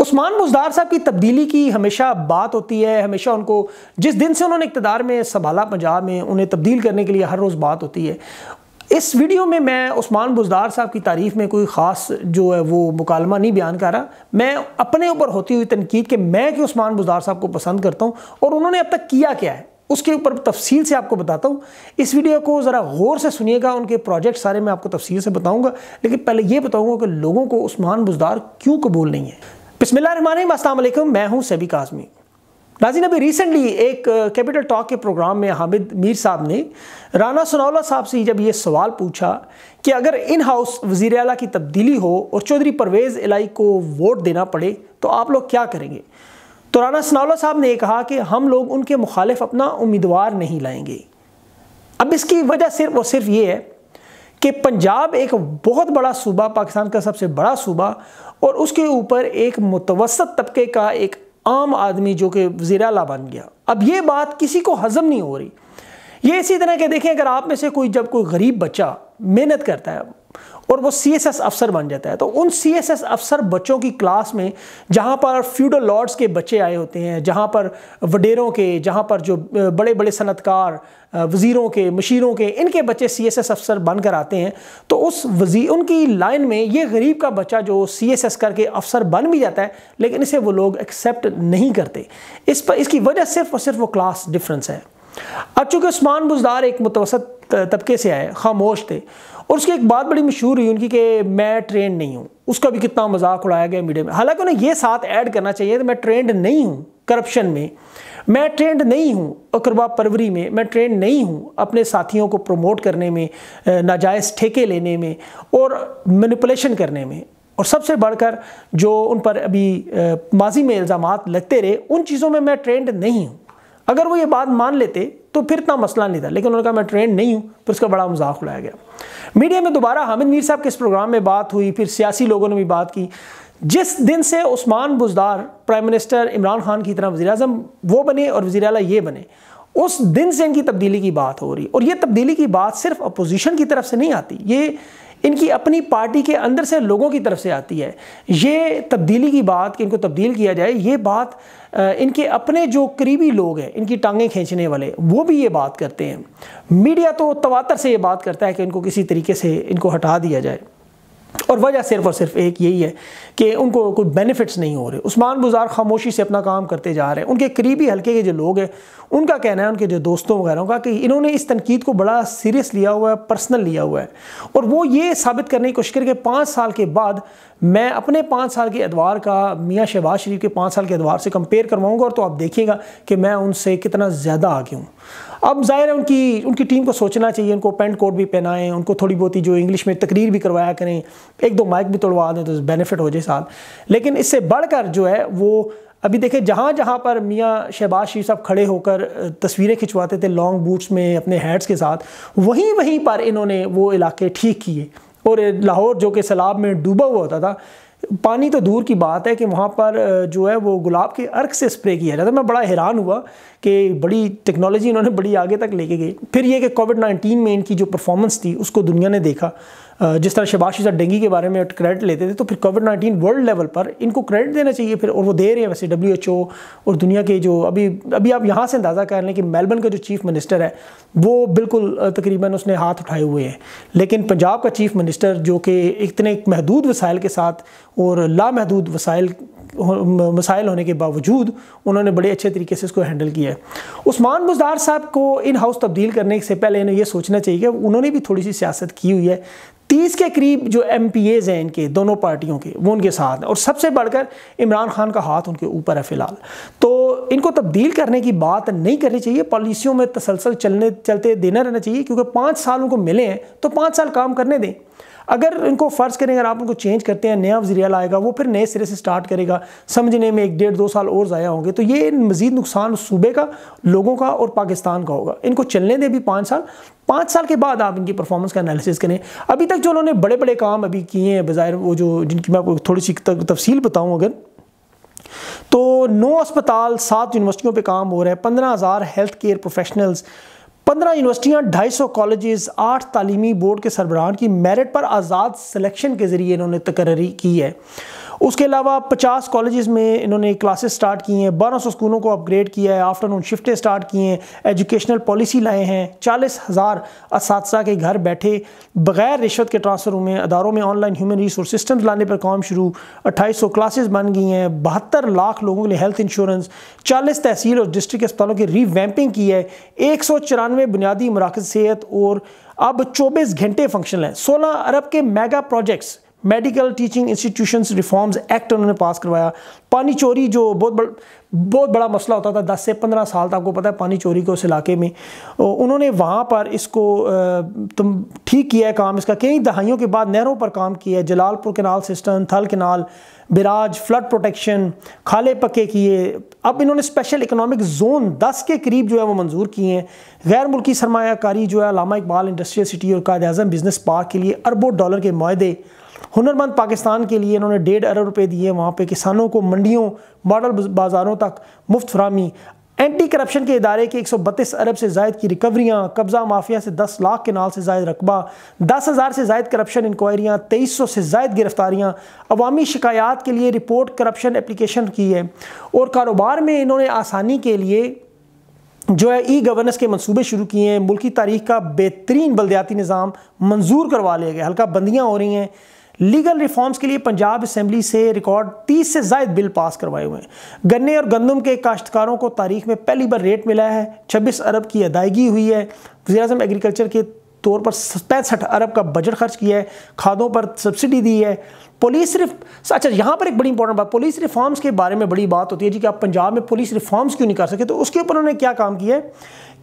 उस्मान बुजदार साहब की तब्दीली की हमेशा बात होती है हमेशा उनको जिस दिन से उन्होंने इकतदार में संभाला पंजाब में उन्हें तब्दील करने के लिए हर रोज़ बात होती है इस वीडियो में मैं उस्मान बुजदार साहब की तारीफ़ में कोई ख़ास जो है वो मुकालमा नहीं बयान कर रहा मैं अपने ऊपर होती हुई तनकीद कि मैं कि उस्मान बुजदार साहब को पसंद करता हूँ और उन्होंने अब तक किया क्या है उसके ऊपर तफसील से आपको बताता हूँ इस वीडियो को ज़रा गौर से सुनिएगा उनके प्रोजेक्ट सारे मैं आपको तफसील से बताऊँगा लेकिन पहले ये बताऊँगा कि लोगों को उस्मान बुजदार क्यों कबूल नहीं है बिस्मिल्लाम मैं हूं सभी काजमी नाजिन अभी रिसेंटली एक कैपिटल टॉक के प्रोग्राम में हामिद मीर साहब ने राना सनौला साहब से जब ये सवाल पूछा कि अगर इन हाउस वजीर अला की तब्दीली हो और चौधरी परवेज़ इलाई को वोट देना पड़े तो आप लोग क्या करेंगे तो राना सनौला साहब ने कहा कि हम लोग उनके मुखालिफ अपना उम्मीदवार नहीं लाएंगे अब इसकी वजह सिर्फ और सिर्फ ये है कि पंजाब एक बहुत बड़ा सूबा पाकिस्तान का सबसे बड़ा सूबा और उसके ऊपर एक मुतवसत तबके का एक आम आदमी जो कि वजीराला बन गया अब ये बात किसी को हजम नहीं हो रही ये इसी तरह के देखें अगर आप में से कोई जब कोई गरीब बच्चा मेहनत करता है और वो सी अफसर बन जाता है तो उन सी अफसर बच्चों की क्लास में जहाँ पर फ्यूडल लॉर्ड्स के बच्चे आए होते हैं जहाँ पर वडेरों के जहाँ पर जो बड़े बड़े सनतकार वज़ीरों के मशीरों के इनके बच्चे सी अफसर बनकर आते हैं तो उस वजी उनकी लाइन में ये गरीब का बच्चा जो सी करके अफसर बन भी जाता है लेकिन इसे वो लोग एक्सेप्ट नहीं करते इस पर इसकी वजह सिर्फ और सिर्फ वो क्लास डिफरेंस है अब चूँकि उस्मान बुजदार एक मुतवसत तबके से आए खामोश थे और उसकी एक बात बड़ी मशहूर हुई उनकी कि मैं ट्रेन नहीं हूँ उसका भी कितना मजाक उड़ाया गया मीडिया में हालांकि उन्हें ये साथ ऐड करना चाहिए कि मैं ट्रेंड नहीं हूँ करप्शन में मैं ट्रेंड नहीं हूँ अकरबा परवरी में मैं ट्रेंड नहीं हूँ अपने साथियों को प्रमोट करने में नाजायज़ ठेके लेने में और मैनिपुलेशन करने में और सबसे बढ़कर जो उन पर अभी माजी में इल्ज़ाम लगते रहे उन चीज़ों में मैं ट्रेंड नहीं हूँ अगर वो ये बात मान लेते तो फिर इतना मसला नहीं था लेकिन उन्होंने कहा मैं ट्रेंड नहीं हूँ फिर उसका बड़ा मजाक उड़ाया गया मीडिया में दोबारा हामिद मीर साहब के इस प्रोग्राम में बात हुई फिर सियासी लोगों ने भी बात की जिस दिन से उस्मान बुजदार प्राइम मिनिस्टर इमरान खान की तरह वजी अजम वो बने और वजी अल ये बने उस दिन से इनकी तब्दीली की बात हो रही और ये तब्दीली की बात सिर्फ अपोजिशन की तरफ से नहीं आती ये इनकी अपनी पार्टी के अंदर से लोगों की तरफ से आती है ये तब्दीली की बात कि इनको तब्दील किया जाए ये बात इनके अपने जो करीबी लोग हैं इनकी टांगें खींचने वाले वो भी ये बात करते हैं मीडिया तो तवातर से ये बात करता है कि इनको किसी तरीके से इनको हटा दिया जाए और वजह सिर्फ और सिर्फ एक यही है कि उनको कोई बेनिफिट्स नहीं हो रहे उस्मान बुजार खामोशी से अपना काम करते जा रहे हैं उनके करीबी हल्के के जो लोग हैं उनका कहना है उनके जो दोस्तों वगैरह का कि इन्होंने इस तनकीद को बड़ा सीरियस लिया हुआ है पर्सनल लिया हुआ है और वो ये साबित करने की कोशिश करके पाँच साल के बाद मैं अपने पाँच साल के अदवार का मियाँ शहबाज शरीफ के पाँच साल के अदवार से कंपेयर करवाऊँगा और तो आप देखिएगा कि मैं उनसे कितना ज़्यादा आगे हूँ अब जाहिर है उनकी उनकी टीम को सोचना चाहिए उनको पेंट कोट भी पहनाएं उनको थोड़ी बहुत ही जो इंग्लिश में तकरीर भी करवाया करें एक दो माइक भी तोड़वा दें तो बेनिफिट हो जाए साल लेकिन इससे बढ़कर जो है वो अभी देखें जहाँ जहाँ पर मियाँ शहबाज शरीफ साहब खड़े होकर तस्वीरें खिंचवाते थे लॉन्ग बूट्स में अपने हेड्स के साथ वहीं वहीं पर इन्होंने वो इलाके ठीक किए और लाहौर जो कि सैलाब में डूबा हुआ होता था पानी तो दूर की बात है कि वहाँ पर जो है वो गुलाब के अर्क से स्प्रे किया जाता है मैं बड़ा हैरान हुआ कि बड़ी टेक्नोलॉजी इन्होंने बड़ी आगे तक लेके गई फिर ये कि कोविड नाइन्टीन में इनकी जो परफॉर्मेंस थी उसको दुनिया ने देखा जिस तरह शबाशी सर डेंगी के बारे में क्रेडिट लेते थे तो फिर कोविड नाइन्टीन वर्ल्ड लेवल पर इनको क्रेडिट देना चाहिए फिर और वो दे रहे हैं वैसे डब्ल्यू एच ओ और दुनिया के जो अभी अभी आप यहाँ से अंदाज़ा कर लें कि मेलबर्न का जो चीफ मिनिस्टर है वो बिल्कुल तकरीबन उसने हाथ उठाए हुए हैं लेकिन पंजाब का चीफ मिनिस्टर जो कि इतने महदूद वसायल के साथ और लामहदूद वसाइल मसाइल होने के बावजूद उन्होंने बड़े अच्छे तरीके से इसको हैंडल किया है उस्मान बुजार साहब को इन हाउस तब्दील करने से पहले इन्हें यह सोचना चाहिए कि उन्होंने भी थोड़ी सी सियासत की हुई है तीस के करीब जो एम पी एज़ हैं इनके दोनों पार्टियों के वो उनके साथ हैं और सबसे बढ़कर इमरान खान का हाथ उनके ऊपर है फ़िलहाल तो इनको तब्दील करने की बात नहीं करनी चाहिए पॉलिसियों में तसलसल चलने चलते देना रहना चाहिए क्योंकि पाँच साल उनको मिले हैं तो पाँच साल काम करने दें अगर इनको फ़र्ज़ करें अगर आप उनको चेंज करते हैं नया वजीर आएगा वो फिर नए सिरे से स्टार्ट करेगा समझने में एक डेढ़ दो साल और ज़ाया होंगे तो ये मज़ीद नुकसान सूबे का लोगों का और पाकिस्तान का होगा इनको चलने दें भी पाँच साल पाँच साल के बाद आप इनकी परफॉर्मेंस का एनालिसिस करें अभी तक जो उन्होंने बड़े बड़े काम अभी किए हैं बाज़ाहिर वो जो जिनकी मैं आपको थोड़ी सी तफसील बताऊँ अगर तो नौ अस्पताल सात यूनिवर्सिटियों पे काम हो रहे हैं पंद्रह हज़ार हेल्थ केयर प्रोफेशनल्स पंद्रह यूनिवर्सिटियाँ ढाई सौ कॉलेज आठ तालीमी बोर्ड के सरबराहान की मेरिट पर आज़ाद सिलेक्शन के ज़रिए इन्होंने तकर्री की है उसके अलावा 50 कॉलेजेस में इन्होंने क्लासेस स्टार्ट की हैं 1200 स्कूलों को अपग्रेड किया है आफ्टरनून शिफ्टें स्टार्ट किए हैं एजुकेशनल पॉलिसी लाए हैं चालीस हज़ार इस के घर बैठे बगैर रिश्वत के ट्रांसफर में अदारों में ऑनलाइन ह्यूमन रिसोर्स सिस्टम्स लाने पर काम शुरू अट्ठाईस सौ क्लासेज बन गई हैं बहत्तर लाख लोगों के लिए हेल्थ इंश्योरेंस चालीस तहसील और डिस्ट्रिक्ट अस्पतालों की रीवैम्पिंग की है एक सौ चौरानवे बुनियादी मराकज सेहत और अब चौबीस घंटे फंक्शनल हैं सोलह अरब के mega projects medical teaching institutions reforms act उन्होंने पास करवाया पानी चोरी जो बहुत बड़, बहुत बड़ा मसला होता था दस से पंद्रह साल तक आपको पता है पानी चोरी को उस इलाके में उन्होंने वहाँ पर इसको तुम ठीक किया है काम इसका कई दहाइयों के बाद नहरों पर काम किया है Jalalpur canal system Thal canal barrage flood protection खाले पक्के किए अब इन्होंने स्पेशल इकोनॉमिक जोन दस के करीब जो है वो मंजूर किए हैं गैर मुल्की सरमाकारी जो है लामा इकबाल इंडस्ट्रियल सिटी और कायद अजम बिजनेस पार्क के लिए अरबों डॉलर के माहे हुनरमंद पाकिस्तान के लिए इन्होंने डेढ़ अरब रुपए दिए वहाँ पे किसानों को मंडियों मॉडल बाज़ारों तक मुफ्त फ्राहमी एंटी करप्शन के इदारे के एक सौ बत्तीस अरब से जायद की रिकवरियाँ कब्ज़ा माफिया से दस लाख के नाल से जायद रकबा दस हज़ार से जायद करप्शन इंक्वायरियाँ तेईस सौ से जायद गिरफ्तारियाँ अवामी शिकायात के लिए रिपोर्ट करप्शन एप्लीकेशन की है और कारोबार में इन्होंने आसानी के लिए जो है ई गवर्नेंस के मंसूबे शुरू किए हैं मुल्की तारीख का बेहतरीन बलदयाती निज़ाम मंजूर करवा लिया गया हल्का बंदियाँ हो रही हैं लीगल रिफॉर्म्स के लिए पंजाब असम्बली से रिकॉर्ड 30 से जायद बिल पास करवाए हुए हैं गन्ने और गंदम के काश्तकारों को तारीख में पहली बार रेट मिला है 26 अरब की अदायगी हुई है वजी अजम एग्रीकल्चर के तौर पर पैंसठ अरब का बजट खर्च किया है खादों पर सब्सिडी दी है पुलिस सिर्फ अच्छा यहाँ पर एक बड़ी इंपॉर्टेंट बात पुलिस रिफॉर्म्स के बारे में बड़ी बात होती है जी कि आप पंजाब में पुलिस रिफॉर्म्स क्यों नहीं कर सके तो उसके ऊपर उन्होंने क्या काम किया है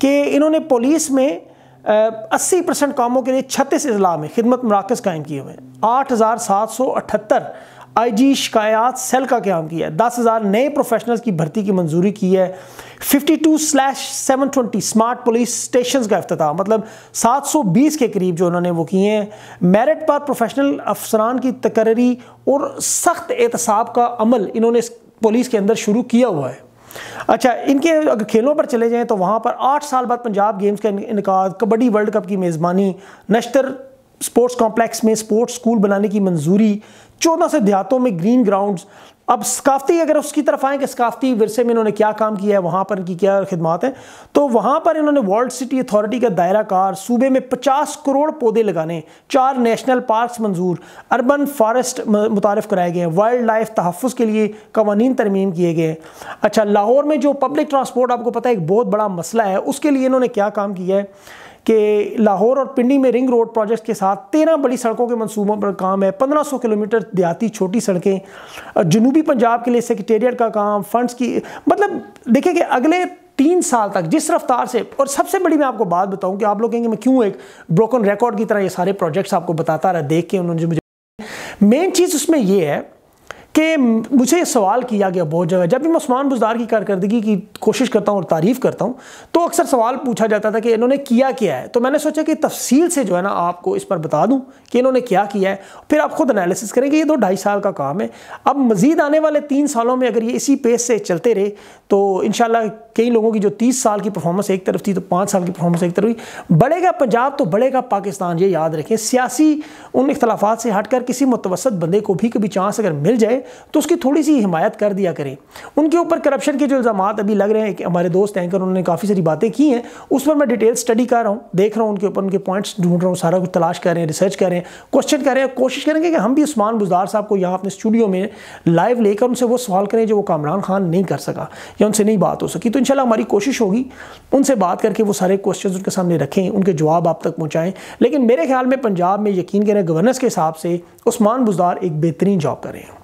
कि इन्होंने पुलिस में अस्सी परसेंट कामों के लिए छत्तीस अजला में खिदमत मराकज़ कायम किए हुए हैं आठ हज़ार सात सौ अठहत्तर आई जी शिकायात सेल का क्याम किया है दस हज़ार नए प्रोफेशनल्स की भर्ती की मंजूरी की है fifty two slash seven twenty smart police station का अफ्ताह मतलब सात सौ बीस के करीब जो उन्होंने वो किए हैं मेरिट पर प्रोफेशनल अफसरान की तकर्री और सख्त एहतसाब का अमल इन्होंने पुलिस के अंदर शुरू किया हुआ है अच्छा इनके अगर खेलों पर चले जाएँ तो वहाँ पर आठ साल बाद पंजाब गेम्स का इनका कबड्डी वर्ल्ड कप की मेज़बानी नश्तर स्पोर्ट्स कॉम्प्लेक्स में स्पोर्ट्स स्कूल बनाने की मंजूरी चौदह से देहातों में ग्रीन ग्राउंड्स अब सकाफती अगर उसकी तरफ आएँ कि सकाफती विरसे में इन्होंने क्या काम किया है वहाँ पर इनकी क्या खिदमत हैं तो वहाँ पर इन्होंने वर्ल्ड सिटी अथॉरिटी का दायरा कार सूबे में 50 करोड़ पौधे लगाने चार नेशनल पार्क्स मंजूर अर्बन फॉरेस्ट मुतारफ़ कराए गए हैं वाइल्ड लाइफ तहफ़ के लिए कवानीन तरमीम किए गए अच्छा लाहौर में जो पब्लिक ट्रांसपोर्ट आपको पता है एक बहुत बड़ा मसला है उसके लिए इन्होंने क्या काम किया है कि लाहौर और पिंडी में रिंग रोड प्रोजेक्ट के साथ तेरह बड़ी सड़कों के मनसूबों पर काम है पंद्रह सौ किलोमीटर देहाती छोटी सड़कें जनूबी पंजाब के लिए सेक्रटेरियट का काम फंड्स की मतलब देखिए कि अगले तीन साल तक जिस रफ्तार से और सबसे बड़ी मैं आपको बात बताऊं कि आप लोग कहेंगे मैं क्यों एक ब्रोकन रिकॉर्ड की तरह ये सारे प्रोजेक्ट्स आपको बताता रहा देख के उन्होंने मुझे मेन चीज़ उसमें यह है कि मुझे सवाल किया गया बहुत जगह जब भी मैं उस्मान बुजदार की कारकर्दगी की कोशिश करता हूँ और तारीफ़ करता हूँ तो अक्सर सवाल पूछा जाता था कि इन्होंने किया क्या है तो मैंने सोचा कि तफसील से जो है ना आपको इस पर बता दूँ कि इन्होंने क्या किया है फिर आप खुद एनालिसिस करें कि ये दो ढाई साल का काम है अब मज़ीद आने वाले तीन सालों में अगर ये इसी पेस से चलते रहे तो इन कई लोगों की जो तीस साल की परफॉर्मेंस एक तरफ थी तो पाँच साल की परफॉर्मेंस एक तरफ हुई बढ़ेगा पंजाब तो बढ़ेगा पाकिस्तान ये याद रखें सियासी उन इख्तलाफात से कर किसी मुतवसत बंदे को भी कभी चांस अगर मिल जाए तो उसकी थोड़ी सी हिमायत कर दिया करें उनके ऊपर करप्शन के जो इल्ज़ाम अभी लग रहे हैं हमारे दोस्त एंकर उन्होंने काफ़ी सारी बातें की हैं उस पर मैं डिटेल स्टडी कर रहा हूँ देख रहा हूँ उनके ऊपर उनके पॉइंट्स ढूंढ रहा हूँ सारा कुछ तलाश कर रहे हैं रिसर्च कर रहे हैं क्वेश्चन कर रहे हैं कोशिश करेंगे कि हम भी उस्मान बुजार साहब को यहाँ अपने स्टूडियो में लाइव लेकर उनसे वो सवाल करें जो वो कामरान खान नहीं कर सका या उनसे नहीं बात हो सकी तो इन हमारी कोशिश होगी उनसे बात करके वो सारे क्वेश्चन उनके सामने रखें उनके जवाब आप तक पहुँचाएँ लेकिन मेरे ख्याल में पंजाब में यकीन करें गवर्नर्स के हिसाब से उस्मान बुजार एक बेहतरीन जॉब कर रहे हैं